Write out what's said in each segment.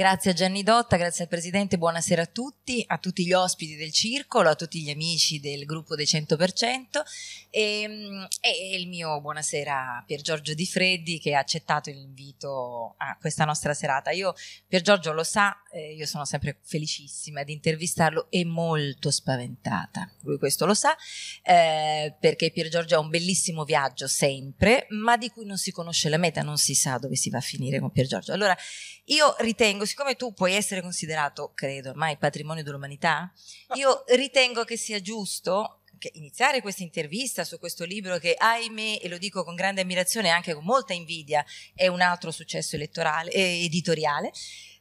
Grazie a Gianni Dotta, grazie al Presidente, buonasera a tutti, a tutti gli ospiti del circolo, a tutti gli amici del gruppo dei 100% ehm, e, e il mio buonasera a Pier Giorgio Di Freddi che ha accettato l'invito a questa nostra serata. Io, Pier Giorgio lo sa, eh, io sono sempre felicissima di intervistarlo e molto spaventata, lui questo lo sa, eh, perché Pier Giorgio ha un bellissimo viaggio sempre, ma di cui non si conosce la meta, non si sa dove si va a finire con Pier Giorgio. Allora, io ritengo, siccome tu puoi essere considerato, credo ormai, patrimonio dell'umanità, io ritengo che sia giusto iniziare questa intervista su questo libro che ahimè, e lo dico con grande ammirazione e anche con molta invidia, è un altro successo elettorale, eh, editoriale,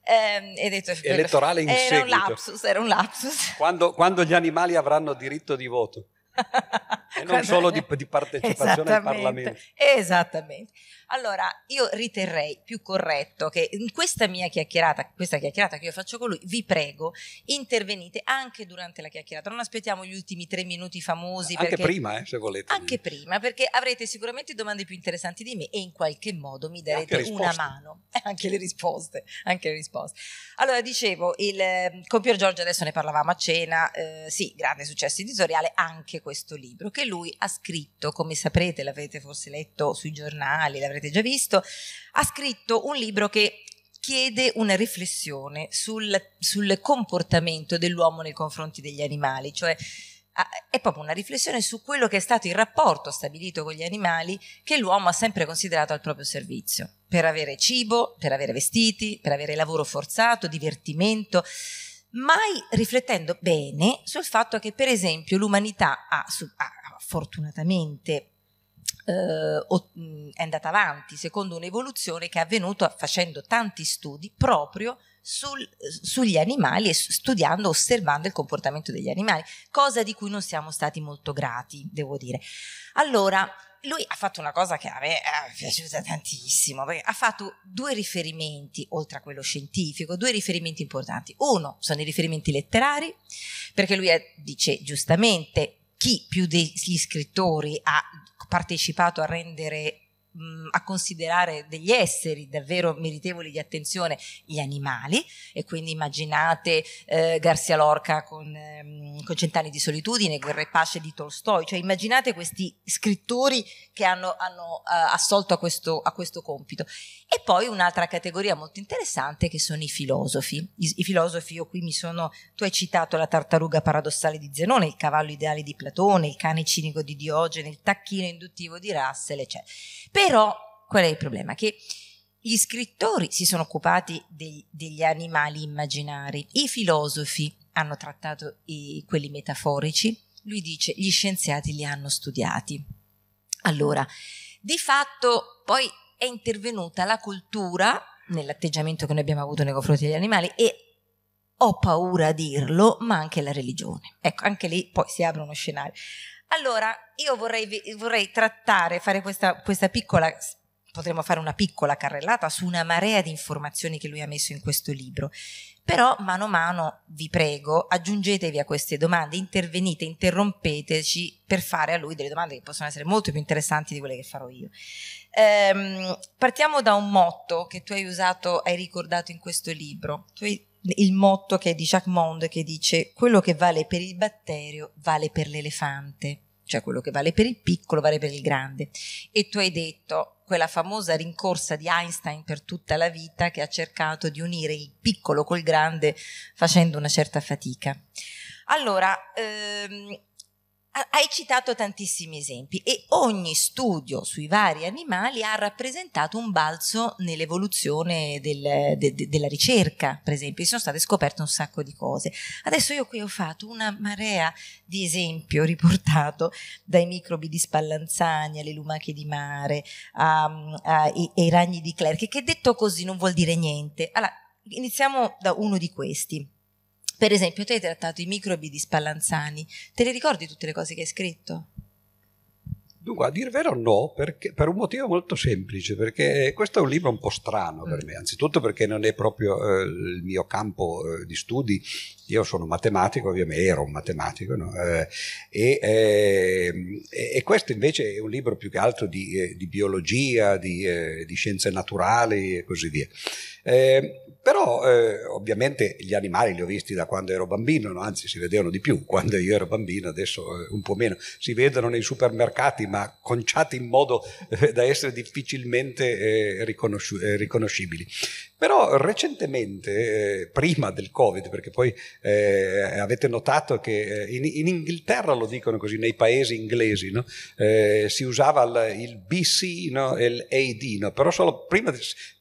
eh, detto, elettorale in era seguito. Un lapsus, era un lapsus. Quando, quando gli animali avranno diritto di voto. e non solo di, di partecipazione al Parlamento. Esattamente. Allora, io riterrei più corretto che in questa mia chiacchierata, questa chiacchierata che io faccio con lui, vi prego, intervenite anche durante la chiacchierata. Non aspettiamo gli ultimi tre minuti famosi. Anche perché, prima, eh, se volete. Anche prima, perché avrete sicuramente domande più interessanti di me e in qualche modo mi darete una mano. Anche le risposte, anche le risposte. Allora, dicevo, il, ehm, con Pier Giorgio adesso ne parlavamo a cena, eh, sì, grande successo editoriale, anche questo libro che lui ha scritto, come saprete, l'avete forse letto sui giornali, l'avrete l'avrete già visto, ha scritto un libro che chiede una riflessione sul, sul comportamento dell'uomo nei confronti degli animali, cioè è proprio una riflessione su quello che è stato il rapporto stabilito con gli animali che l'uomo ha sempre considerato al proprio servizio, per avere cibo, per avere vestiti, per avere lavoro forzato, divertimento, mai riflettendo bene sul fatto che per esempio l'umanità ha, ha fortunatamente eh, è andata avanti secondo un'evoluzione che è avvenuta facendo tanti studi proprio sul, sugli animali e studiando, osservando il comportamento degli animali, cosa di cui non siamo stati molto grati, devo dire. Allora, lui ha fatto una cosa che a me eh, è piaciuta tantissimo, ha fatto due riferimenti, oltre a quello scientifico, due riferimenti importanti. Uno sono i riferimenti letterari, perché lui è, dice giustamente chi più degli scrittori ha partecipato a rendere Mm, a considerare degli esseri davvero meritevoli di attenzione gli animali e quindi immaginate eh, Garcia Lorca con, ehm, con, Cent'anni di solitudine, Guerra e pace di Tolstoi, cioè immaginate questi scrittori che hanno, hanno eh, assolto a questo, a questo, compito. E poi un'altra categoria molto interessante che sono i filosofi. I, i filosofi, io qui mi sono, tu hai citato la tartaruga paradossale di Zenone, il cavallo ideale di Platone, il cane cinico di Diogene, il tacchino induttivo di Russell, eccetera. Però qual è il problema? Che gli scrittori si sono occupati dei, degli animali immaginari, i filosofi hanno trattato i, quelli metaforici, lui dice gli scienziati li hanno studiati. Allora, di fatto poi è intervenuta la cultura nell'atteggiamento che noi abbiamo avuto nei confronti degli animali e ho paura a dirlo, ma anche la religione. Ecco, anche lì poi si apre uno scenario. Allora, io vorrei, vorrei trattare, fare questa, questa piccola potremmo fare una piccola carrellata su una marea di informazioni che lui ha messo in questo libro. Però mano a mano, vi prego, aggiungetevi a queste domande, intervenite, interrompeteci per fare a lui delle domande che possono essere molto più interessanti di quelle che farò io. Ehm, partiamo da un motto che tu hai usato, hai ricordato in questo libro. Tu hai il motto che è di Jacques Monde che dice quello che vale per il batterio vale per l'elefante, cioè quello che vale per il piccolo vale per il grande. E tu hai detto quella famosa rincorsa di Einstein per tutta la vita che ha cercato di unire il piccolo col grande facendo una certa fatica. Allora, ehm, hai citato tantissimi esempi e ogni studio sui vari animali ha rappresentato un balzo nell'evoluzione del, de, de, della ricerca, per esempio, sono state scoperte un sacco di cose. Adesso io qui ho fatto una marea di esempi riportato dai microbi di Spallanzani alle lumache di mare ai ragni di Clerc, che detto così non vuol dire niente. Allora, iniziamo da uno di questi per esempio, te hai trattato i microbi di Spallanzani. Te le ricordi tutte le cose che hai scritto? Dunque, a dire vero no, perché, per un motivo molto semplice, perché questo è un libro un po' strano per mm. me, anzitutto perché non è proprio eh, il mio campo eh, di studi, io sono matematico, ovviamente ero un matematico, no? eh, e, eh, e, questo invece è un libro più che altro di, eh, di biologia, di, eh, di, scienze naturali e così via però eh, ovviamente gli animali li ho visti da quando ero bambino, no? anzi si vedevano di più quando io ero bambino, adesso eh, un po' meno, si vedono nei supermercati ma conciati in modo eh, da essere difficilmente eh, riconosci- eh, riconoscibili. Però recentemente, eh, prima del Covid, perché poi avete notato che in, in, Inghilterra lo dicono così, nei paesi inglesi, no? si usava il, il BC e no? il AD, però solo prima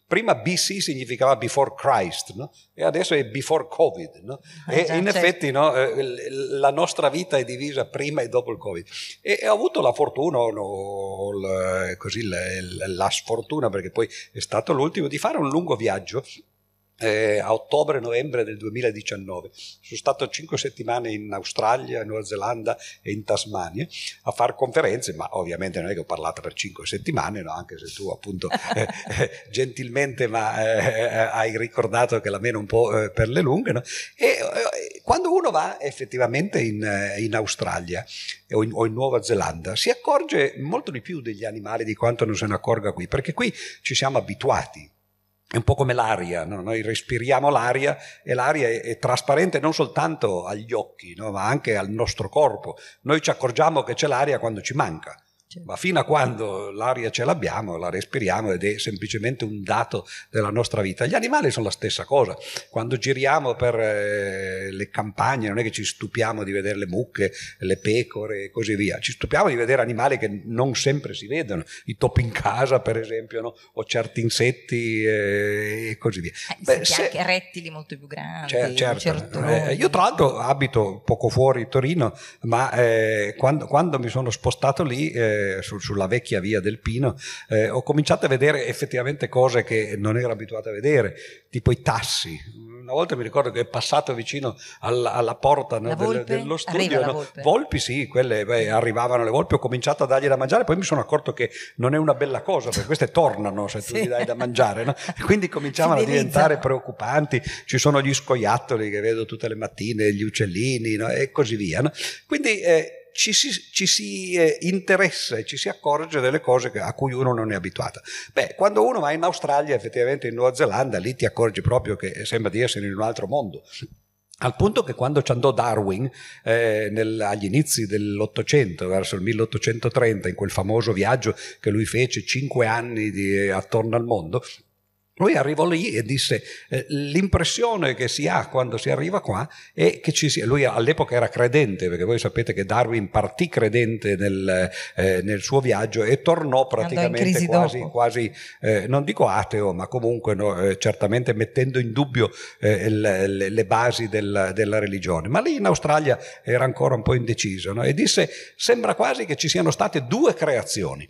prima BC significava before Christ no? e adesso è before Covid. No? Ah, e in certo. effetti no, eh, la nostra vita è divisa prima e dopo il Covid. E, ho avuto la fortuna, o così la sfortuna perché poi è stato l'ultimo, di fare un lungo viaggio eh, a ottobre-novembre del 2019. Sono stato cinque settimane in Australia, Nuova Zelanda e in Tasmania a fare conferenze, ma ovviamente non è che ho parlato per cinque settimane, no? anche se tu appunto eh, eh, gentilmente ma, eh, eh, hai ricordato che la meno un po' eh, per le lunghe. No? E quando uno va effettivamente in, in Australia o in, o in Nuova Zelanda si accorge molto di più degli animali di quanto non se ne accorga qui, perché qui ci siamo abituati è un po' come l'aria, no? noi respiriamo l'aria e l'aria è, è trasparente non soltanto agli occhi, no? ma anche al nostro corpo. Noi ci accorgiamo che c'è l'aria quando ci manca Certo. Ma fino a quando l'aria ce l'abbiamo, la respiriamo ed è semplicemente un dato della nostra vita. Gli animali sono la stessa cosa. Quando giriamo per eh, le campagne non è che ci stupiamo di vedere le mucche, le pecore e così via. Ci stupiamo di vedere animali che non sempre si vedono, i topi in casa per esempio, no? o certi insetti eh, e così via. Eh, Beh, se... anche rettili molto più grandi. Cer- certo. Eh, io tra l'altro abito poco fuori Torino, ma eh, quando, quando, mi sono spostato lì su, sulla vecchia via del Pino, eh, ho cominciato a vedere effettivamente cose che non ero abituato a vedere, tipo i tassi. Una volta mi ricordo che è passato vicino alla, alla porta no, del, dello studio. No? Volpe. Volpi, sì, quelle beh, arrivavano le volpi, ho cominciato a dargli da mangiare, poi mi sono accorto che non è una bella cosa, perché queste tornano se tu sì. gli dai da mangiare. No? Quindi cominciavano a diventare preoccupanti, ci sono gli scoiattoli che vedo tutte le mattine, gli uccellini e così via. Quindi eh, ci si, ci si eh, interessa e ci si accorge delle cose che, a cui uno non è abituato. Beh, quando uno va in Australia, effettivamente in Nuova Zelanda, lì ti accorgi proprio che sembra di essere in un altro mondo. Al punto che quando ci andò Darwin, eh, nel, agli inizi dell'Ottocento, verso il 1830, in quel famoso viaggio che lui fece, cinque anni di, eh, attorno al mondo, lui arrivò lì e disse, eh, l'impressione che si ha quando si arriva qua è che ci sia, lui all'epoca era credente, perché voi sapete che Darwin partì credente nel, eh, nel suo viaggio e tornò praticamente quasi, quasi eh, non dico ateo, ma comunque no, eh, certamente mettendo in dubbio eh, le, le, basi della, della, religione. Ma lì in Australia era ancora un po' indeciso no? e disse, sembra quasi che ci siano state due creazioni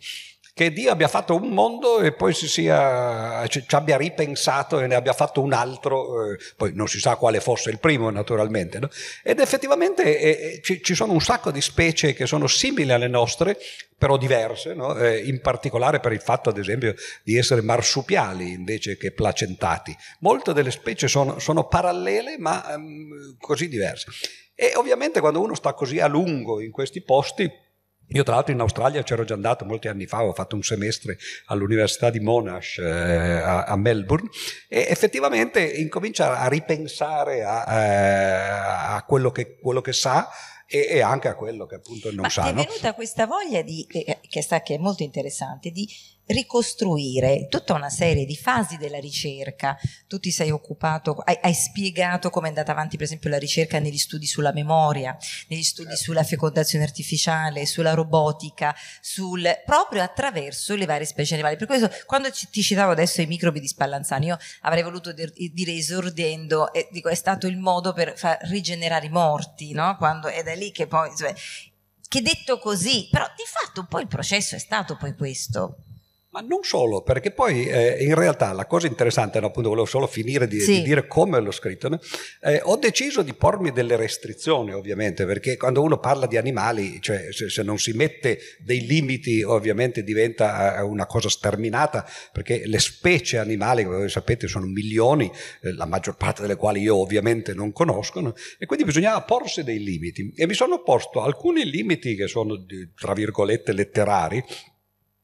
che Dio abbia fatto un mondo e poi sia, ci, abbia ripensato e ne abbia fatto un altro, eh, poi non si sa quale fosse il primo naturalmente, no? ed effettivamente eh, eh, ci, ci, sono un sacco di specie che sono simili alle nostre, però diverse, no? eh, in particolare per il fatto ad esempio di essere marsupiali invece che placentati. Molte delle specie sono, sono parallele ma ehm, così diverse. E ovviamente quando uno sta così a lungo in questi posti, io tra l'altro in Australia c'ero già andato molti anni fa, ho fatto un semestre all'Università di Monash eh, a, a, Melbourne e effettivamente incomincia a ripensare a, eh, a quello, che, quello che sa e, anche a quello che appunto non Ma sanno. È venuta questa voglia di, eh, che, sta, che è molto interessante, di ricostruire tutta una serie di fasi della ricerca. Tu ti sei occupato, hai, hai spiegato come è andata avanti per esempio la ricerca negli studi sulla memoria, negli studi certo. sulla fecondazione artificiale, sulla robotica, sul, proprio attraverso le varie specie animali. Per questo quando ci, ti citavo adesso i microbi di Spallanzani, io avrei voluto dire, dire esordendo, eh, dico, è stato il modo per far rigenerare i morti, no? Quando è da lì che poi... Cioè, che detto così, però di fatto poi il processo è stato poi questo. Ma non solo, perché poi eh, in realtà la cosa interessante, no, appunto volevo solo finire di, sì. di dire come l'ho scritto, no? eh, ho deciso di pormi delle restrizioni ovviamente, perché quando uno parla di animali, cioè se, se non si mette dei limiti ovviamente diventa eh, una cosa sterminata, perché le specie animali, come voi sapete, sono milioni, eh, la maggior parte delle quali io ovviamente non conosco, no? e quindi bisognava porsi dei limiti. E mi sono posto alcuni limiti che sono, tra virgolette, letterari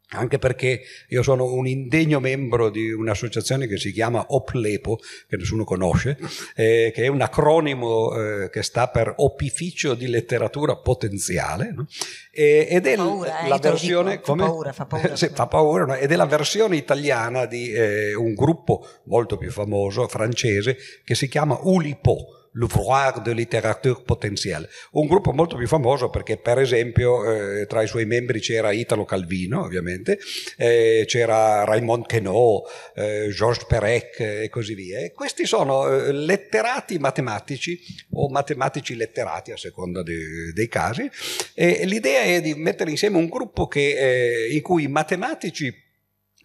anche perché io sono un indegno membro di un'associazione che si chiama OPLEPO, che nessuno conosce, eh, che è un acronimo eh, che sta per Opificio di Letteratura Potenziale, no? e, ed è paura, eh, la versione... Dico, fa paura, fa paura. sì, fa paura, no? Ed è la versione italiana di eh, un gruppo molto più famoso, francese, che si chiama Ulipo l'ouvroir de littérature potentielle. Un gruppo molto più famoso perché, per esempio, eh, tra i suoi membri c'era Italo Calvino, ovviamente, eh, c'era Raymond Queneau, eh, Georges Perec eh, e così via. E questi sono eh, letterati matematici o matematici letterati a seconda de, dei casi. E l'idea è di mettere insieme un gruppo che, eh, in cui i matematici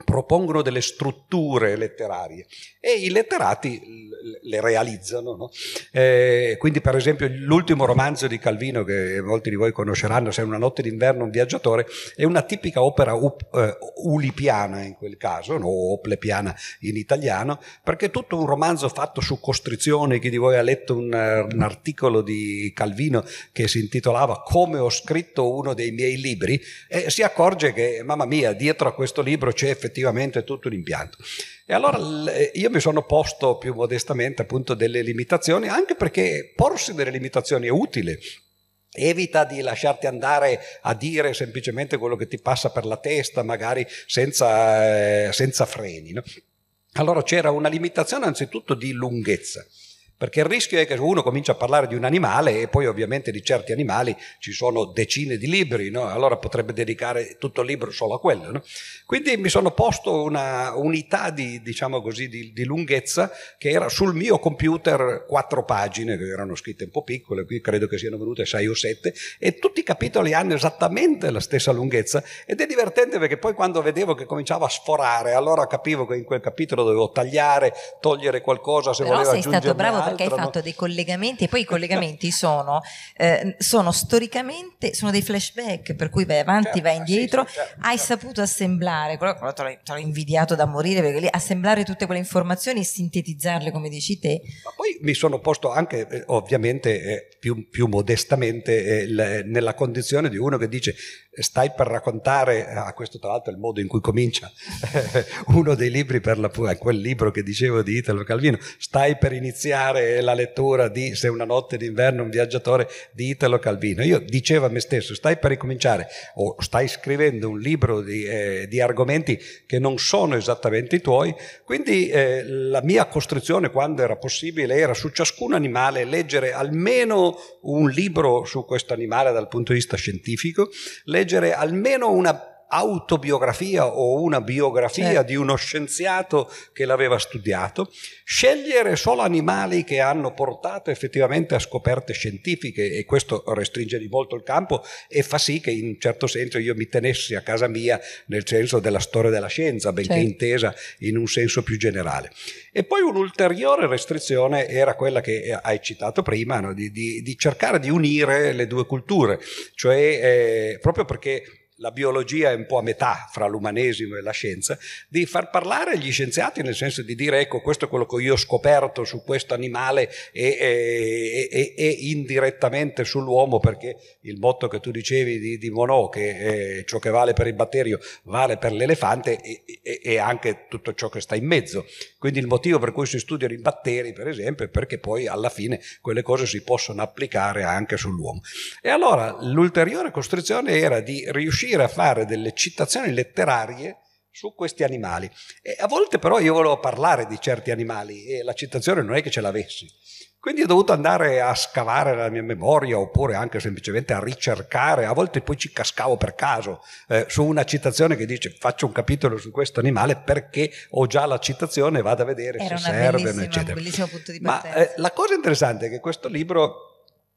propongono delle strutture letterarie e i letterati le realizzano. No? Eh, quindi per esempio l'ultimo romanzo di Calvino che molti di voi conosceranno, Se una notte d'inverno un viaggiatore, è una tipica opera up, uh, ulipiana in quel caso, no? o oplepiana in italiano, perché è tutto un romanzo fatto su costrizioni, chi di voi ha letto un, un articolo di Calvino che si intitolava Come ho scritto uno dei miei libri e eh, si accorge che, mamma mia, dietro a questo libro c'è effettivamente effettivamente tutto l'impianto. E allora eh, io mi sono posto più modestamente appunto delle limitazioni, anche perché porsi delle limitazioni è utile. Evita di lasciarti andare a dire semplicemente quello che ti passa per la testa, magari senza, eh, senza freni. No? Allora c'era una limitazione anzitutto di lunghezza. Perché il rischio è che uno comincia a parlare di un animale e poi ovviamente di certi animali ci sono decine di libri, no? allora potrebbe dedicare tutto il libro solo a quello. No? Quindi mi sono posto una unità di, diciamo così, di, di, lunghezza che era sul mio computer quattro pagine, che erano scritte un po' piccole, qui credo che siano venute sei o sette, e tutti i capitoli hanno esattamente la stessa lunghezza ed è divertente perché poi quando vedevo che cominciava a sforare, allora capivo che in quel capitolo dovevo tagliare, togliere qualcosa se Però volevo aggiungere. sei stato bravo perché hai fatto no? dei collegamenti e poi i collegamenti sono, eh, sono, storicamente sono dei flashback per cui vai avanti, certo, vai indietro, sì, certo, hai certo. saputo assemblare, quello, quello te, l'ho, te, l'ho, invidiato da morire perché lì assemblare tutte quelle informazioni e sintetizzarle come dici te. Ma poi mi sono posto anche eh, ovviamente eh, più, più, modestamente eh, l, nella condizione di uno che dice stai per raccontare, eh, ah, questo tra l'altro è il modo in cui comincia uno dei libri per la, quel libro che dicevo di Italo Calvino, stai per iniziare la lettura di Se una notte d'inverno un viaggiatore di Italo Calvino. Io dicevo a me stesso, stai per ricominciare o stai scrivendo un libro di, eh, di argomenti che non sono esattamente i tuoi, quindi eh, la mia costruzione quando era possibile era su ciascun animale leggere almeno un libro su questo animale dal punto di vista scientifico, leggere leggere almeno una autobiografia o una biografia eh. di uno scienziato che l'aveva studiato, scegliere solo animali che hanno portato effettivamente a scoperte scientifiche e questo restringe di molto il campo e fa sì che in certo senso io mi tenessi a casa mia nel senso della storia della scienza, benché certo. intesa in un senso più generale. E poi un'ulteriore restrizione era quella che eh, hai citato prima, no? di, di, di, cercare di unire le due culture, cioè eh, proprio perché la biologia è un po' a metà fra l'umanesimo e la scienza, di far parlare gli scienziati nel senso di dire ecco questo è quello che io ho scoperto su questo animale e, e, e, e indirettamente sull'uomo perché il motto che tu dicevi di, di Monod che eh, ciò che vale per il batterio vale per l'elefante e, anche tutto ciò che sta in mezzo. Quindi il motivo per cui si studiano i batteri per esempio è perché poi alla fine quelle cose si possono applicare anche sull'uomo. E allora l'ulteriore costrizione era di riuscire riuscire a fare delle citazioni letterarie su questi animali. E a volte però io volevo parlare di certi animali e la citazione non è che ce l'avessi. Quindi ho dovuto andare a scavare la mia memoria oppure anche semplicemente a ricercare, a volte poi ci cascavo per caso eh, su una citazione che dice faccio un capitolo su questo animale perché ho già la citazione, vado a vedere Era se serve, eccetera. Ma eh, la cosa interessante è che questo libro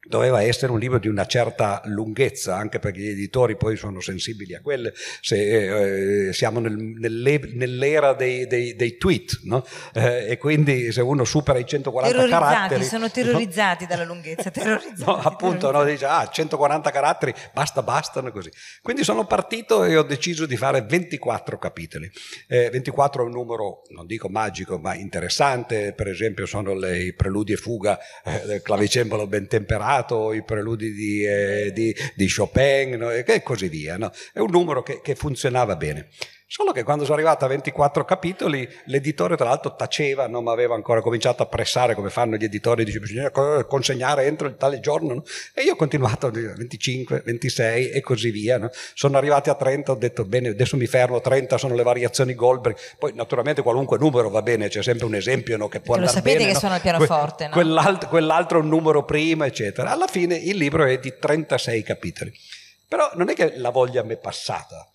doveva essere un libro di una certa lunghezza, anche perché gli editori poi sono sensibili a quelle, se, eh, eh siamo nel, nell'era dei, dei, dei tweet, no? eh, e quindi se uno supera i 140 caratteri... Sono terrorizzati no? dalla lunghezza, terrorizzati. no, appunto, terrorizzati. No, dice, ah, 140 caratteri, basta, bastano così. Quindi sono partito e ho deciso di fare 24 capitoli. Eh, 24 è un numero, non dico magico, ma interessante, per esempio sono le, i preludi e fuga eh, del clavicembalo ben temperato, Stato, i preludi di, eh, di, di Chopin no? e così via. No? È un numero che, che funzionava bene. Solo che quando sono arrivato a 24 capitoli, l'editore tra l'altro taceva, non mi aveva ancora cominciato a pressare come fanno gli editori, dice bisogna consegnare entro il tale giorno. No? E io ho continuato a 25, 26 e così via. No? Sono arrivati a 30, ho detto bene, adesso mi fermo, 30 sono le variazioni Goldberg. Poi naturalmente qualunque numero va bene, c'è sempre un esempio no, che può andare bene. Lo sapete che sono al pianoforte. Que- quell'altro, quell'altro un numero prima, eccetera. Alla fine il libro è di 36 capitoli. Però non è che la voglia mi è passata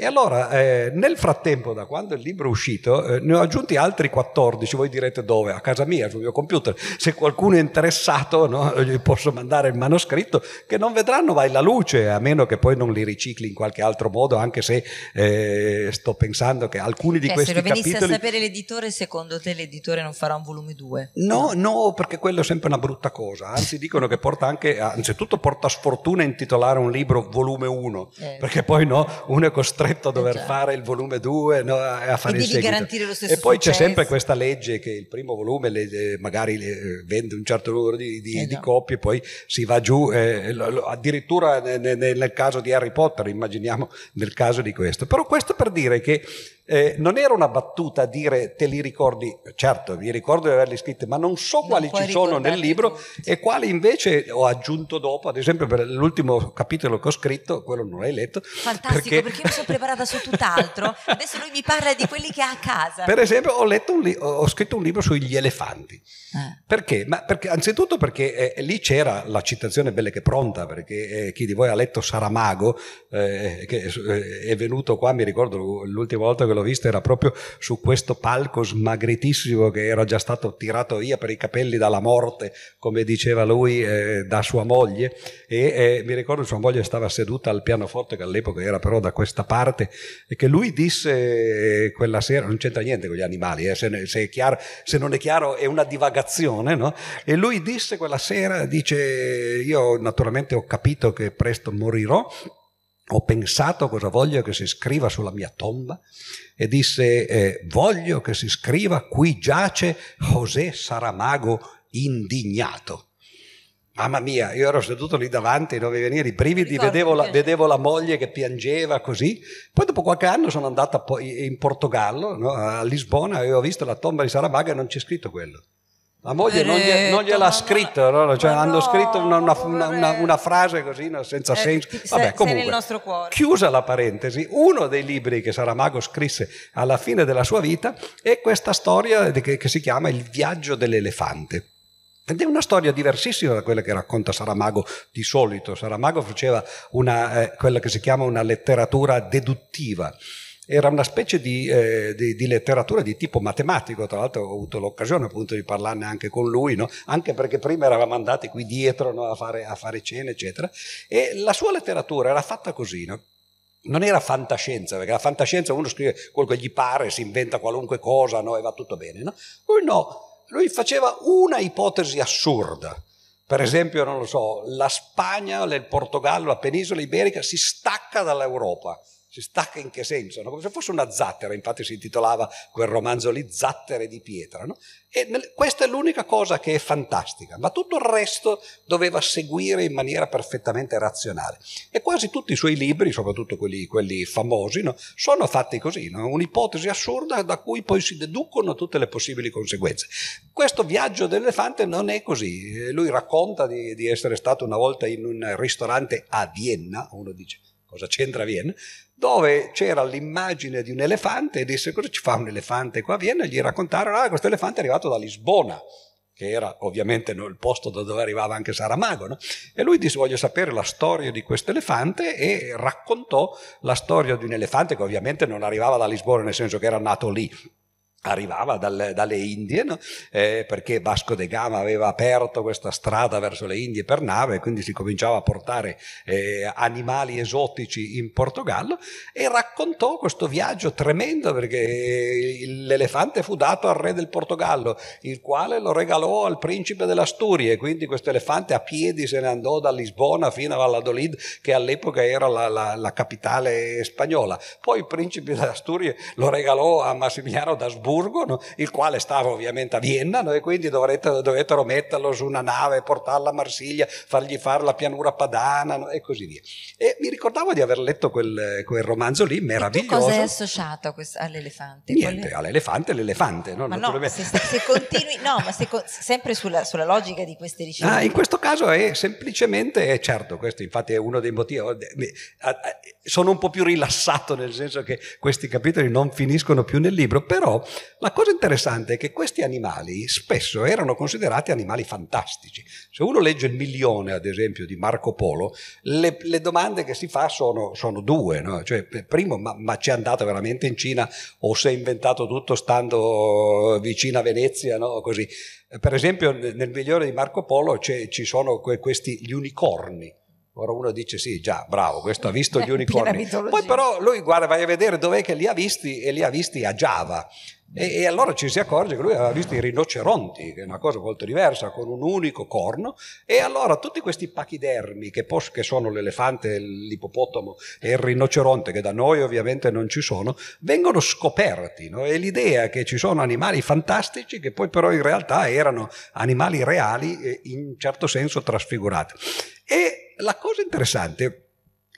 e allora, eh, nel frattempo, da quando il libro è uscito, eh, ne ho aggiunti altri 14, voi direte dove? A casa mia, sul mio computer. Se qualcuno è interessato, no, gli posso mandare il manoscritto, che non vedranno mai la luce, a meno che poi non li ricicli in qualche altro modo, anche se eh, sto pensando che alcuni di cioè, questi capitoli... Se lo venisse capitoli... a sapere l'editore, secondo te l'editore non farà un volume 2? No, no, perché quello è sempre una brutta cosa. Anzi, dicono che porta anche, anzitutto porta sfortuna intitolare un libro volume 1, eh. perché poi no, uno è costretto costretto a eh, dover eh fare il volume 2 no, a fare e il devi garantire lo stesso e poi successo. c'è sempre questa legge che il primo volume le, eh, magari le eh, vende un certo numero di, di, di copie poi si va giù eh, addirittura nel, nel caso di Harry Potter immaginiamo nel caso di questo però questo per dire che eh, non era una battuta dire te li ricordi, certo vi ricordo di averli scritti, ma non so non quali ci sono nel libro e quali invece ho aggiunto dopo, ad esempio per l'ultimo capitolo che ho scritto, quello non l'hai letto. Fantastico, perché, perché io mi sono preparata su tutt'altro, adesso lui mi parla di quelli che ha a casa. Per esempio ho, li- ho scritto un libro sugli elefanti. Eh. Perché? perché? Anzitutto perché eh, lì c'era la citazione belle che pronta, perché eh, chi di voi ha letto Saramago, eh, che eh, è venuto qua, mi ricordo l'ultima volta che l'ho vista era proprio su questo palco smagritissimo che era già stato tirato via per i capelli dalla morte, come diceva lui, eh, da sua moglie. E eh, mi ricordo che sua moglie stava seduta al pianoforte, che all'epoca era però da questa parte, e che lui disse eh, quella sera: Non c'entra niente con gli animali, eh, se, se, chiaro, se, non è chiaro è una divagazione. No? E lui disse quella sera: Dice, Io naturalmente ho capito che presto morirò ho pensato cosa voglio che si scriva sulla mia tomba e disse eh, voglio che si scriva qui giace José Saramago indignato. Mamma mia, io ero seduto lì davanti, non mi venire i brividi, vedevo la, vedevo la, moglie che piangeva così. Poi dopo qualche anno sono andato in Portogallo, no, a Lisbona, e ho visto la tomba di Saramago e non c'è scritto quello. La moglie non, glie, non gliel'ha scritto, loro, cioè no, hanno scritto una, una, una, una frase così senza eh, senso. Vabbè, comunque, chiusa la parentesi, uno dei libri che Saramago scrisse alla fine della sua vita è questa storia che, che si chiama Il viaggio dell'elefante. Ed è una storia diversissima da quella che racconta Saramago di solito. Saramago faceva eh, quella che si chiama una letteratura deduttiva, era una specie di, eh, di, di, letteratura di tipo matematico, tra l'altro ho avuto l'occasione appunto di parlarne anche con lui, no? anche perché prima eravamo andati qui dietro no? a, fare, a, fare, cene, eccetera, e la sua letteratura era fatta così, no? non era fantascienza, perché la fantascienza uno scrive quello che gli pare, si inventa qualunque cosa e va tutto bene, lui no, lui faceva una ipotesi assurda, per esempio, non lo so, la Spagna, il Portogallo, la penisola iberica si stacca dall'Europa si stacca in che senso? No? Come se fosse una zattera, infatti si intitolava quel romanzo lì Zattere di pietra. No? E nel, questa è l'unica cosa che è fantastica, ma tutto il resto doveva seguire in maniera perfettamente razionale. E quasi tutti i suoi libri, soprattutto quelli, quelli famosi, no? sono fatti così, un'ipotesi assurda da cui poi si deducono tutte le possibili conseguenze. Questo viaggio dell'elefante non è così. Eh, lui racconta di, di essere stato una volta in un ristorante a Vienna, uno dice cosa c'entra Vienna, dove c'era l'immagine di un elefante e disse cosa ci fa un elefante qua a Vienna e gli raccontarono ah questo elefante è arrivato da Lisbona che era ovviamente il posto da dove arrivava anche Saramago, no? e lui disse voglio sapere la storia di questo elefante e raccontò la storia di un elefante che ovviamente non arrivava da Lisbona nel senso che era nato lì, arrivava dalle, dalle Indie, no? eh, perché Vasco de Gama aveva aperto questa strada verso le Indie per nave, quindi si cominciava a portare eh, animali esotici in Portogallo e raccontò questo viaggio tremendo perché eh, l'elefante fu dato al re del Portogallo, il quale lo regalò al principe dell'Asturie, quindi questo elefante a piedi se ne andò da Lisbona fino a Valladolid che all'epoca era la, la, la capitale spagnola. Poi il principe dell'Asturie lo regalò a Massimiliano d'Asburgo, Asburgo, no? il quale stava ovviamente a Vienna no? e quindi dovrettero, dovettero metterlo su una nave, portarlo a Marsiglia, fargli fare la pianura padana no? e così via. E mi ricordavo di aver letto quel, quel romanzo lì, meraviglioso. cosa è associato questo, all'elefante? Niente, Quelle... all'elefante l'elefante. No? Ma no, se, se continui, no, ma se, sempre sulla, sulla, logica di queste ricerche. Ah, in questo caso è semplicemente, è certo, questo infatti è uno dei motivi, oh, sono un po' più rilassato nel senso che questi capitoli non finiscono più nel libro, però la cosa interessante è che questi animali spesso erano considerati animali fantastici. Se uno legge il milione, ad esempio, di Marco Polo, le, le domande che si fa sono, sono due. No? Cioè, primo, ma, ma c'è andato veramente in Cina o si è inventato tutto stando vicino a Venezia? No? Così. Per esempio, nel milione di Marco Polo ci sono que- questi gli unicorni. Ora uno dice sì, già, bravo, questo ha visto gli unicorni. Poi però lui guarda, vai a vedere dov'è che li ha visti e li ha visti a Giava. E, e, allora ci si accorge che lui aveva visto i rinoceronti, che è una cosa molto diversa, con un unico corno, e allora tutti questi pachidermi, che, pos- che sono l'elefante, l'ippopotamo e il rinoceronte, che da noi ovviamente non ci sono, vengono scoperti. No? E l'idea che ci sono animali fantastici che poi però in realtà erano animali reali, in certo senso trasfigurati. E la cosa interessante è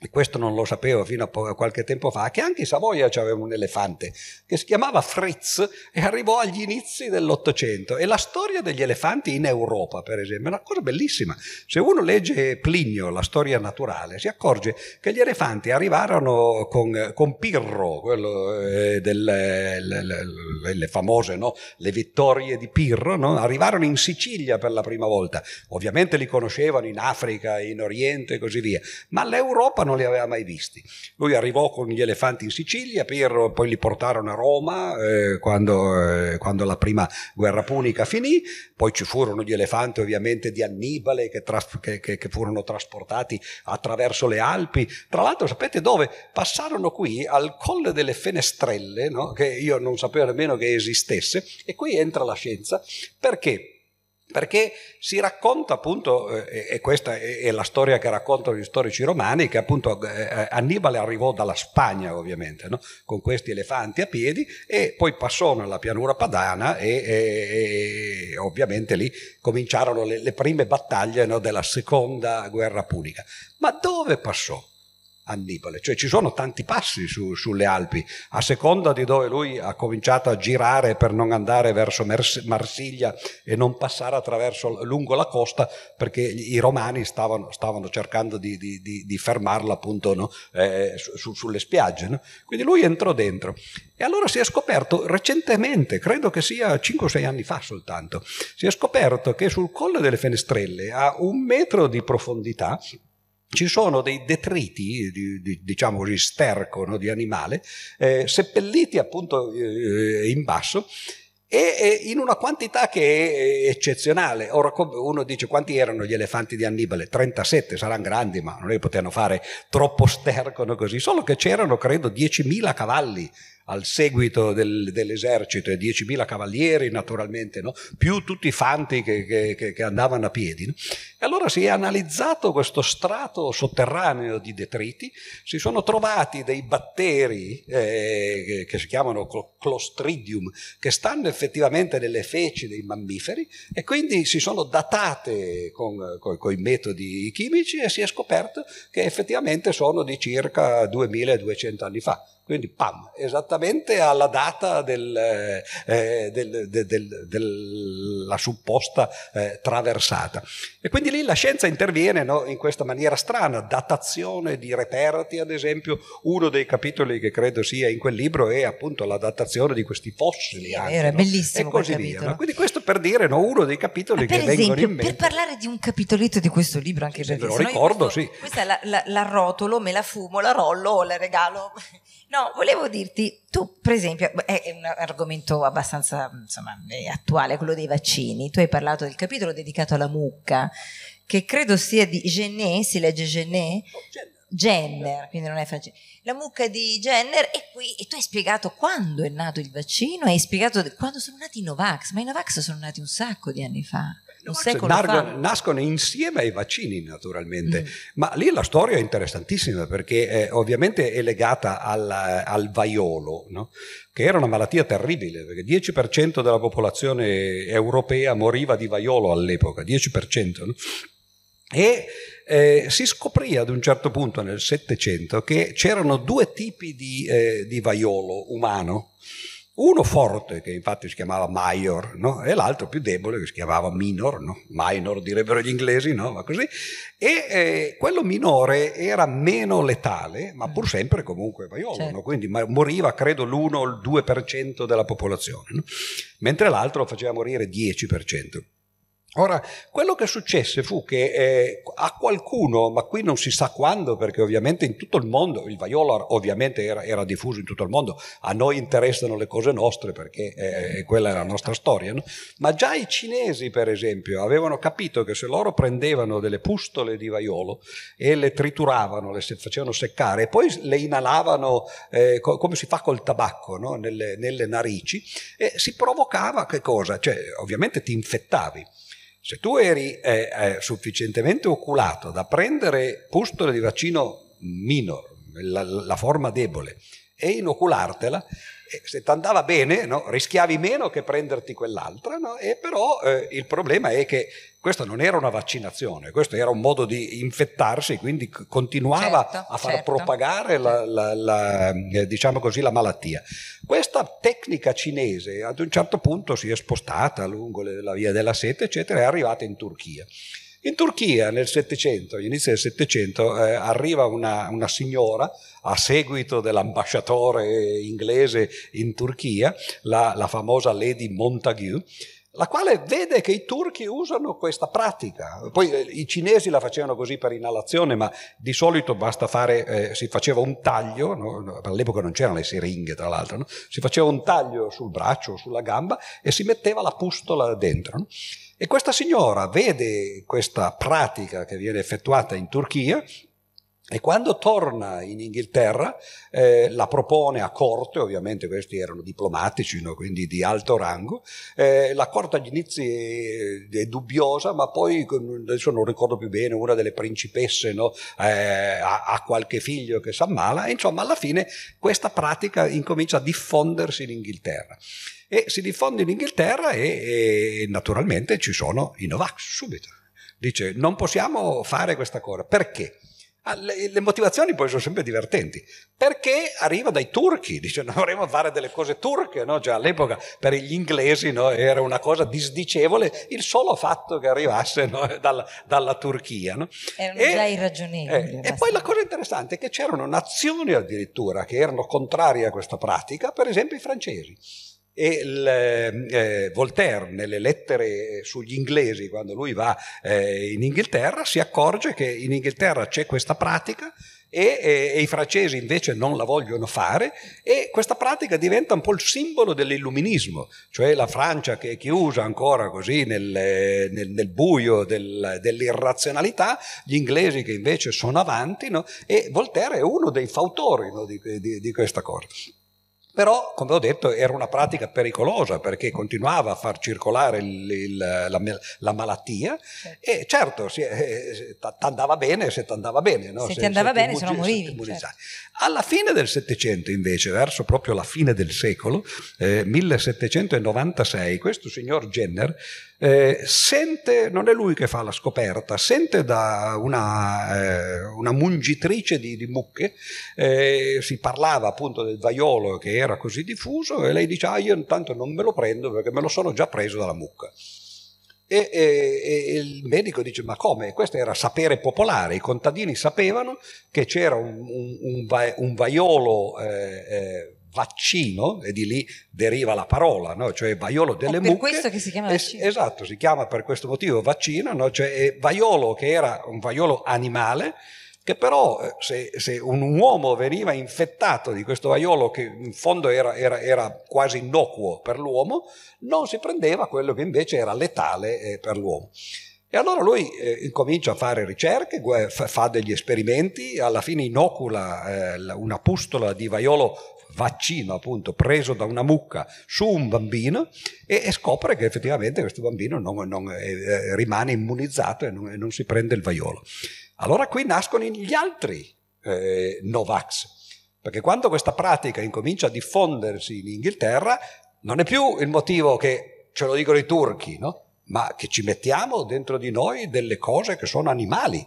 e questo non lo sapevo fino a, po- qualche tempo fa, che anche in Savoia c'aveva un elefante che si chiamava Fritz e arrivò agli inizi dell'Ottocento. E la storia degli elefanti in Europa, per esempio, è una cosa bellissima. Se uno legge Plinio, la storia naturale, si accorge che gli elefanti arrivarono con, con Pirro, quello, eh, del, le, le, le, famose no? le vittorie di Pirro, no? arrivarono in Sicilia per la prima volta. Ovviamente li conoscevano in Africa, in Oriente e così via, ma l'Europa non li aveva mai visti. Lui arrivò con gli elefanti in Sicilia, per, poi li portarono a Roma eh, quando, eh, quando, la prima guerra punica finì, poi ci furono gli elefanti ovviamente di Annibale che, traf- che, che, che furono trasportati attraverso le Alpi. Tra l'altro sapete dove? Passarono qui al Colle delle Fenestrelle, no? che io non sapevo nemmeno che esistesse, e qui entra la scienza perché perché si racconta appunto, eh, e questa è la storia che raccontano gli storici romani, che appunto eh, eh, Annibale arrivò dalla Spagna ovviamente, no? con questi elefanti a piedi e poi passò nella pianura padana e, e, e ovviamente lì cominciarono le, le prime battaglie no, della seconda guerra punica. Ma dove passò? Annibale, cioè ci sono tanti passi su, sulle Alpi, a seconda di dove lui ha cominciato a girare per non andare verso Mers- Marsiglia e non passare attraverso lungo la costa, perché i romani stavano, stavano cercando di, di, di, di fermarla appunto no? eh, su, sulle spiagge. No? Quindi lui entrò dentro e allora si è scoperto recentemente, credo che sia 5-6 anni fa soltanto, si è scoperto che sul colle delle Fenestrelle a un metro di profondità, ci sono dei detriti, di, di, diciamo così, sterco no, di animale, eh, seppelliti appunto eh, in basso e, e in una quantità che è eh, eccezionale. Ora uno dice quanti erano gli elefanti di Annibale? 37, saranno grandi, ma non li potevano fare troppo sterco no, così, solo che c'erano credo 10.000 cavalli al seguito del, dell'esercito e 10.000 cavalieri naturalmente, no? più tutti i fanti che, che, che andavano a piedi. No? E allora si è analizzato questo strato sotterraneo di detriti, si sono trovati dei batteri eh, che si chiamano Clostridium, che stanno effettivamente nelle feci dei mammiferi e quindi si sono datate con, con, con i metodi chimici e si è scoperto che effettivamente sono di circa 2200 anni fa quindi, pam, esattamente alla data della eh, eh, del, del, del, supposta eh, traversata. E quindi lì la scienza interviene no, in questa maniera strana, datazione di reperti, ad esempio, uno dei capitoli che credo sia in quel libro è appunto la datazione di questi fossili. Anche, Era no? bellissimo. E così via. No? Quindi questo per dire uno dei capitoli che esempio, vengono in mente. Per parlare di un capitoletto di questo libro, anche perché... Lo ricordo, questo, sì. Questa la, la, la rotolo, me la fumo, la rollo o la regalo. No, volevo dirti, tu per esempio, è un argomento abbastanza insomma, attuale, quello dei vaccini, tu hai parlato del capitolo dedicato alla mucca, che credo sia di Genet, si legge Genet? Oh, Jenner, quindi non è facile. la mucca di Jenner è qui e tu hai spiegato quando è nato il vaccino, hai spiegato quando sono nati i Novax, ma i Novax sono nati un sacco di anni fa un cioè, secolo narg- nascono insieme ai vaccini naturalmente, mm. ma lì la storia è interessantissima perché eh, ovviamente è legata al, al vaiolo, no? che era una malattia terribile, perché il 10% della popolazione europea moriva di vaiolo all'epoca, 10%. No? E eh, si scoprì ad un certo punto nel Settecento che c'erano due tipi di, eh, di vaiolo umano uno forte che infatti si chiamava Major no? e l'altro più debole che si chiamava Minor, no? minor direbbero gli inglesi, no? ma così, e eh, quello minore era meno letale ma pur eh. sempre comunque vaiolo, certo. quindi moriva credo l'1 o il 2% della popolazione, mentre l'altro faceva morire il 10%. Ora, quello che successe fu che eh, a qualcuno, ma qui non si sa quando, perché ovviamente in tutto il mondo, il vaiolo ovviamente era, era diffuso in tutto il mondo, a noi interessano le cose nostre perché eh, eh quella è la nostra certo. storia, no? ma già i cinesi per esempio avevano capito che se loro prendevano delle pustole di vaiolo e le trituravano, le facevano seccare e poi le inalavano eh, co- come si fa col tabacco no? nelle, nelle, narici, si provocava che cosa? Cioè ovviamente ti infettavi. Se tu eri eh, eh, sufficientemente oculato da prendere pustole di vaccino minor, la, la forma debole, e inoculartela, eh, se ti andava bene no, rischiavi meno che prenderti quell'altra, no? e però eh, il problema è che questa non era una vaccinazione, questo era un modo di infettarsi, quindi continuava certo, a far certo. propagare la, la, la, eh, diciamo così, la, malattia. Questa tecnica cinese ad un certo punto si è spostata lungo le, la via della seta, eccetera, e è arrivata in Turchia. In Turchia nel Settecento, all'inizio del Settecento, eh, arriva una, una, signora a seguito dell'ambasciatore inglese in Turchia, la, la famosa Lady Montague, la quale vede che i turchi usano questa pratica. Poi eh, i cinesi la facevano così per inalazione, ma di solito basta fare, eh, si faceva un taglio, no? all'epoca non c'erano le siringhe tra l'altro, no? si faceva un taglio sul braccio, o sulla gamba e si metteva la pustola dentro. No? E questa signora vede questa pratica che viene effettuata in Turchia e quando torna in Inghilterra eh, la propone a corte, ovviamente questi erano diplomatici, no? quindi di alto rango, eh, la corte agli inizi eh, è, dubbiosa, ma poi, adesso non ricordo più bene, una delle principesse no? eh, ha, ha, qualche figlio che si ammala, e insomma alla fine questa pratica incomincia a diffondersi in Inghilterra. E si diffonde in Inghilterra e, e naturalmente ci sono i Novax subito. Dice non possiamo fare questa cosa, perché? Ah, le, motivazioni poi sono sempre divertenti, perché arriva dai turchi, dice no, dovremmo fare delle cose turche, no? già all'epoca per gli inglesi no, era una cosa disdicevole il solo fatto che arrivasse no, dalla, dalla, Turchia. Erano e, già irragionevoli. Eh, e poi la cosa interessante è che c'erano nazioni addirittura che erano contrarie a questa pratica, per esempio i francesi e il, eh, eh, Voltaire, nelle lettere eh, sugli inglesi, quando lui va eh, in Inghilterra, si accorge che in Inghilterra c'è questa pratica e, e, eh, e, i francesi invece non la vogliono fare e questa pratica diventa un po' il simbolo dell'illuminismo, cioè la Francia che è chiusa ancora così nel, nel, nel buio del, dell'irrazionalità, gli inglesi che invece sono avanti no? e Voltaire è uno dei fautori no? di, di, di questa cosa. Però, come ho detto, era una pratica pericolosa perché continuava a far circolare il, il, la, la, malattia certo. e certo, ti eh, andava bene se ti andava bene. No? Se, se, ti andava se bene, se non morivi. Certo. Alla fine del Settecento, invece, verso proprio la fine del secolo, eh, 1796, questo signor Jenner eh, sente, non è lui che fa la scoperta, sente da una, eh, una mungitrice di, di mucche, eh, si parlava appunto del vaiolo che era così diffuso e lei dice ah io intanto non me lo prendo perché me lo sono già preso dalla mucca. E, e, e, il medico dice: Ma come? Questo era sapere popolare. I contadini sapevano che c'era un, un, un, va, un vaiolo eh, eh, vaccino e di lì deriva la parola, no? cioè vaiolo delle mucche. È per mucche, questo che si chiama vaccino. Es- esatto, si chiama per questo motivo vaccino, no? cioè eh, vaiolo che era un vaiolo animale che però eh, se, se, un uomo veniva infettato di questo vaiolo che in fondo era, era, era, quasi innocuo per l'uomo, non si prendeva quello che invece era letale eh, per l'uomo. E allora lui eh, comincia a fare ricerche, fa degli esperimenti, alla fine inocula eh, una pustola di vaiolo vaccino appunto preso da una mucca su un bambino e, e scopre che effettivamente questo bambino non, non, eh, eh rimane immunizzato e non, non, si prende il vaiolo. Allora qui nascono gli altri eh, Novax, perché quando questa pratica incomincia a diffondersi in Inghilterra non è più il motivo che ce lo dicono i turchi, no? ma che ci mettiamo dentro di noi delle cose che sono animali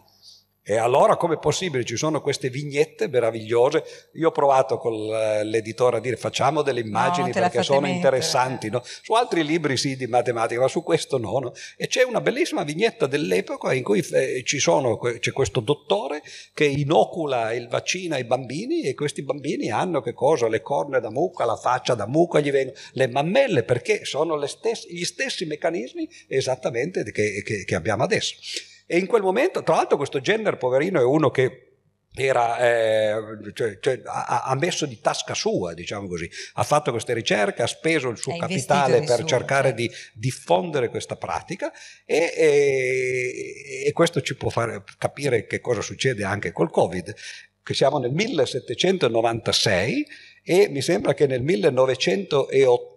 e allora come è possibile? Ci sono queste vignette meravigliose. Io ho provato con eh, l'editore a dire facciamo delle immagini no, perché sono mettere. interessanti. No? Su altri libri sì di matematica, ma su questo no, no, E c'è una bellissima vignetta dell'epoca in cui eh, sono, c'è questo dottore che inocula il vaccino ai bambini e questi bambini hanno che cosa? Le corna da mucca, la faccia da mucca, gli vengono, le mammelle perché sono stesse, gli stessi meccanismi esattamente che, che, che abbiamo adesso. E in quel momento, tra l'altro, questo Jenner, poverino, è uno che era, eh, cioè, cioè, ha, ha, messo di tasca sua, diciamo così, ha fatto queste ricerche, ha speso il suo capitale per suo, cercare cioè. di diffondere questa pratica e, e, e, questo ci può far capire che cosa succede anche col Covid, che siamo nel 1796 e mi sembra che nel 1980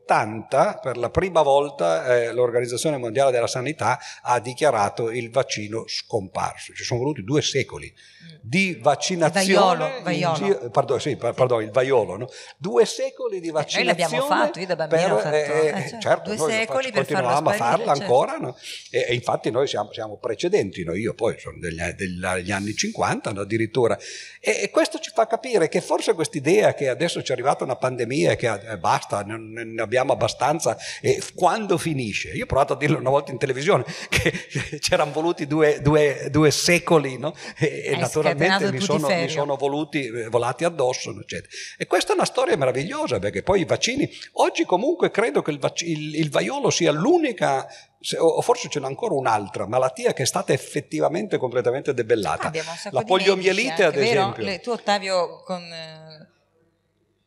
per la prima volta eh, l'Organizzazione Mondiale della Sanità ha dichiarato il vaccino scomparso. Ci sono voluti due secoli di vaccinazione. Il vaiolo, gi- pardon, sì, par- pardon, il vaiolo. No? Due secoli di vaccinazione. Eh, noi l'abbiamo fatto, io da bambino per, eh, fatto. Eh, eh, certo, certo, due secoli per continuavamo a farla certo. ancora. No? E, e, infatti noi siamo, siamo precedenti, no? io poi sono degli, degli anni 50 addirittura. E, e questo ci fa capire che forse quest'idea che adesso c'è arrivata una pandemia e che eh, basta, ne abbiamo abbastanza e quando finisce? Io ho provato a dirlo una volta in televisione che c'erano voluti due, due, due secoli no? e, e eh, naturalmente mi sono, mi sono, voluti, eh, volati addosso. Eccetera. E questa è una storia meravigliosa perché poi i vaccini, oggi comunque credo che il, vac- il, il vaiolo sia l'unica o forse ce n'è ancora un'altra malattia che è stata effettivamente completamente debellata. La poliomielite, medici, ad esempio. Le, tu, Ottavio, con eh,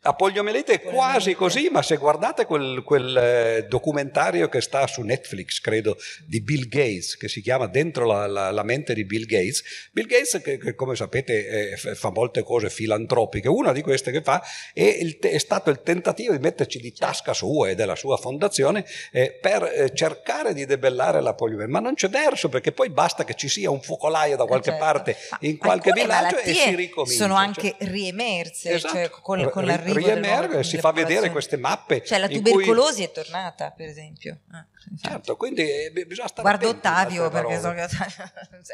la poliomielite è quasi così, ma se guardate quel, quel, eh, documentario che sta su Netflix, credo, di Bill Gates, che si chiama Dentro la, la, la mente di Bill Gates, Bill Gates che, che come sapete eh, fa molte cose filantropiche, una di queste che fa è, il, è, stato il tentativo di metterci di tasca sua e della sua fondazione eh, per eh, cercare di debellare la poliomielite, ma non c'è verso perché poi basta che ci sia un focolaio da qualche eh, certo. parte ma in qualche villaggio e si ricomincia. Sono cioè anche riemerse, cioè esatto. cioè, con, con l'arrivo arrivo riemerge, si fa vedere queste mappe. Cioè la tubercolosi cui... è tornata, per esempio. Ah, certo, quindi eh, bisogna stare Guardo Ottavio, perché sono...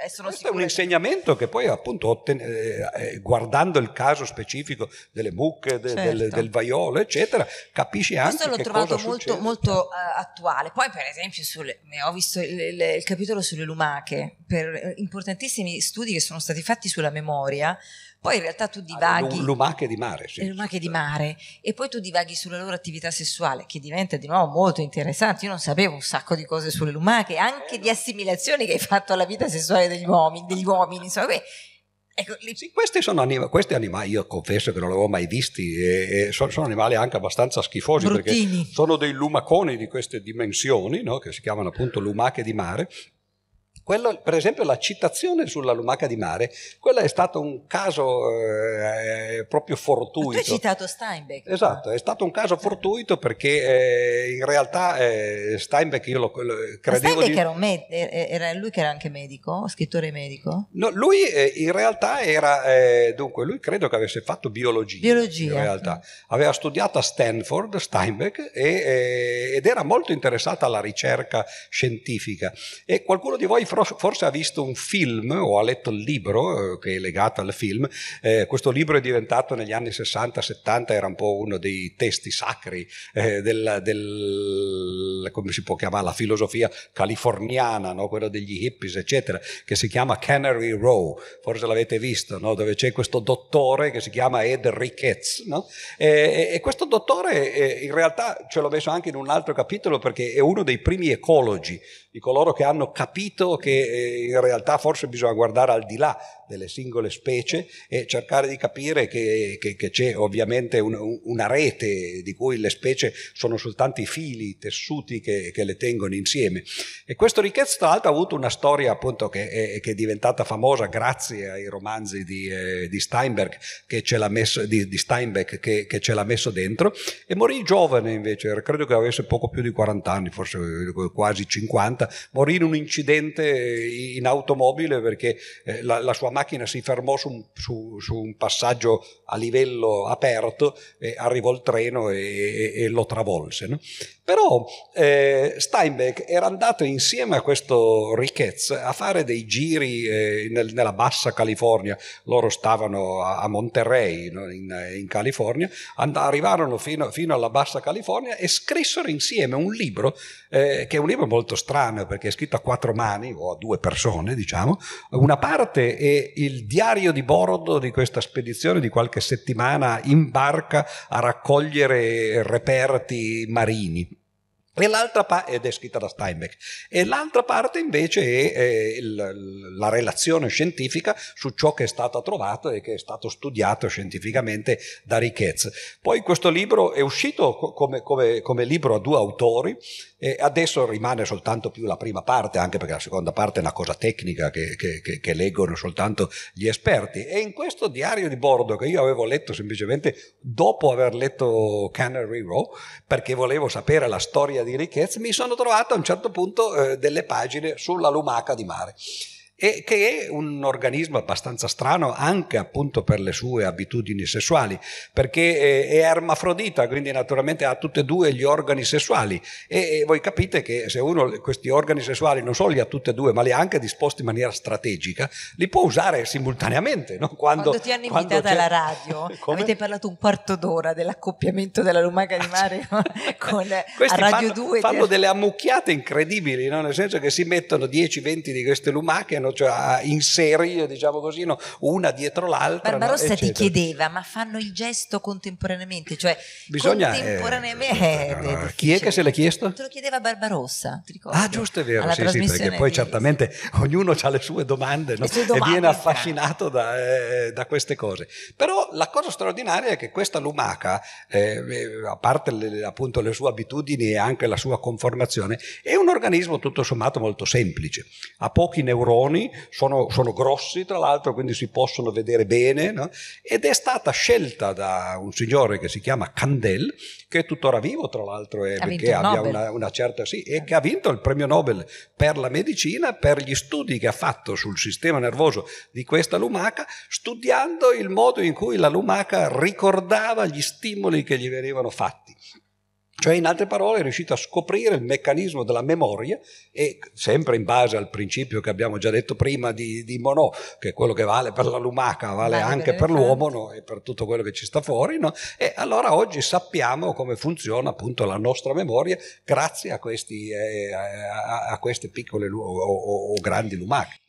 Eh, sono Questo è un insegnamento che poi appunto otten... Eh, eh, guardando il caso specifico delle mucche, de, certo. del, del, vaiolo, eccetera, capisci anche Questo l'ho trovato molto, molto uh, attuale. Poi per esempio sulle... ho visto il, il, il capitolo sulle lumache, per importantissimi studi che sono stati fatti sulla memoria, poi in realtà tu ah, divaghi... Ah, lumache di mare, sì. Lumache di mare. E poi tu divaghi sulla loro attività sessuale, che diventa di nuovo molto interessante. Io non sapevo un sacco di cose sulle lumache, anche eh, di assimilazioni che hai fatto alla vita sessuale degli uomini, degli uomini insomma. Quindi, Ecco, le... sì, questi sono anima- questi animali, io confesso che non li avevo mai visti, e, e sono, sono, animali anche abbastanza schifosi Bruttini. perché sono dei lumaconi di queste dimensioni, no? che si chiamano appunto lumache di mare, quello, per esempio la citazione sulla lumaca di mare, quello è stato un caso eh, proprio fortuito. Ma tu hai citato Steinbeck. Esatto, è stato un caso fortuito perché eh, in realtà eh, Steinbeck io lo, lo credevo... Steinbeck di... era, un med- era lui che era anche medico, scrittore medico? No, lui eh, in realtà era, eh, dunque, lui credo che avesse fatto biologia. Biologia. In realtà. Aveva studiato a Stanford, Steinbeck, e, eh, ed era molto interessato alla ricerca scientifica. E qualcuno di voi forse ha visto un film o ha letto il libro eh, che è legato al film. Eh, questo libro è diventato negli anni 60-70, era un po' uno dei testi sacri eh, della, del, come si può chiamare, la filosofia californiana, no? quella degli hippies, eccetera, che si chiama Canary Row, forse l'avete visto, no? dove c'è questo dottore che si chiama Ed Ricketts. No? E, e, questo dottore eh, in realtà ce l'ho messo anche in un altro capitolo perché è uno dei primi ecologi di coloro che hanno capito che eh, in realtà forse bisogna guardare al di là delle singole specie e cercare di capire che, che, che c'è ovviamente un, una rete di cui le specie sono soltanto i fili, i tessuti che, che le tengono insieme. E questo ricchezza tra l'altro ha avuto una storia appunto che è, è diventata famosa grazie ai romanzi di, eh, di Steinberg che ce l'ha messo, di, di Steinbeck che, ce l'ha messo dentro e morì giovane invece, credo che avesse poco più di 40 anni, forse quasi 50, morì in un incidente eh, in automobile perché eh, la, la sua macchina si fermò su un, su, su un passaggio a livello aperto, arrivò il treno e, e, e lo travolse. No? Però eh, Steinbeck era andato insieme a questo Ricketts a fare dei giri eh, nel, nella bassa California, loro stavano a, a Monterrey no? in, in, California, and- arrivarono fino, fino, alla bassa California e scrissero insieme un libro, eh, che è un libro molto strano perché è scritto a quattro mani o a due persone, diciamo, una parte è il diario di bordo di questa spedizione di qualche settimana in barca a raccogliere reperti marini e l'altra parte, ed è scritta da Steinbeck, e l'altra parte invece è, è il, la relazione scientifica su ciò che è stato trovato e che è stato studiato scientificamente da Ricchez. Poi questo libro è uscito come, come, come libro a due autori, e adesso rimane soltanto più la prima parte, anche perché la seconda parte è una cosa tecnica che, che, che, che leggono soltanto gli esperti. E in questo diario di bordo che io avevo letto semplicemente dopo aver letto Canary Row, perché volevo sapere la storia di ricchezze, mi sono trovato a un certo punto eh, delle pagine sulla lumaca di mare e che è un organismo abbastanza strano anche appunto per le sue abitudini sessuali, perché eh, è ermafrodita, quindi naturalmente ha tutti e due gli organi sessuali e voi capite che se uno questi organi sessuali non solo li ha tutti e due, ma li ha anche disposti in maniera strategica, li può usare simultaneamente. No? Quando, quando, ti hanno invitata alla radio, avete parlato un quarto d'ora dell'accoppiamento della lumaca di ah, Mario certo. con Questi a Radio fanno, 2. Fanno delle ammucchiate incredibili, no? nel senso che si mettono 10-20 di queste lumache almeno cioè, in serie, diciamo così, no? una dietro l'altra. Barbarossa no? ti chiedeva, ma fanno il gesto contemporaneamente? Cioè, Bisogna, eh, contemporaneamente... Eh, eh, chi è che se l'ha chiesto? Te lo chiedeva Barbarossa, ti ricordo. Ah, giusto, è vero, sì, sì, perché poi certamente ognuno ha le sue domande, no? sue domande e viene affascinato da, eh, da, queste cose. Però la cosa straordinaria è che questa lumaca, eh, a parte le, appunto le sue abitudini e anche la sua conformazione, è un organismo tutto sommato molto semplice. Ha pochi neuroni, buoni, sono, sono grossi tra l'altro, quindi si possono vedere bene, no? ed è stata scelta da un signore che si chiama Candel, che è tuttora vivo tra l'altro, e che abbia una, una, certa... Sì, e certo. che ha vinto il premio Nobel per la medicina, per gli studi che ha fatto sul sistema nervoso di questa lumaca, studiando il modo in cui la lumaca ricordava gli stimoli che gli venivano fatti. Cioè, in altre parole, è riuscito a scoprire il meccanismo della memoria e, sempre in base al principio che abbiamo già detto prima di, di Monod, che quello che vale per la lumaca vale, vale anche per, per esatto. l'uomo no? e per tutto quello che ci sta fuori, no? e allora oggi sappiamo come funziona appunto la nostra memoria grazie a, questi, eh, a, a queste piccole o, o, o grandi lumache.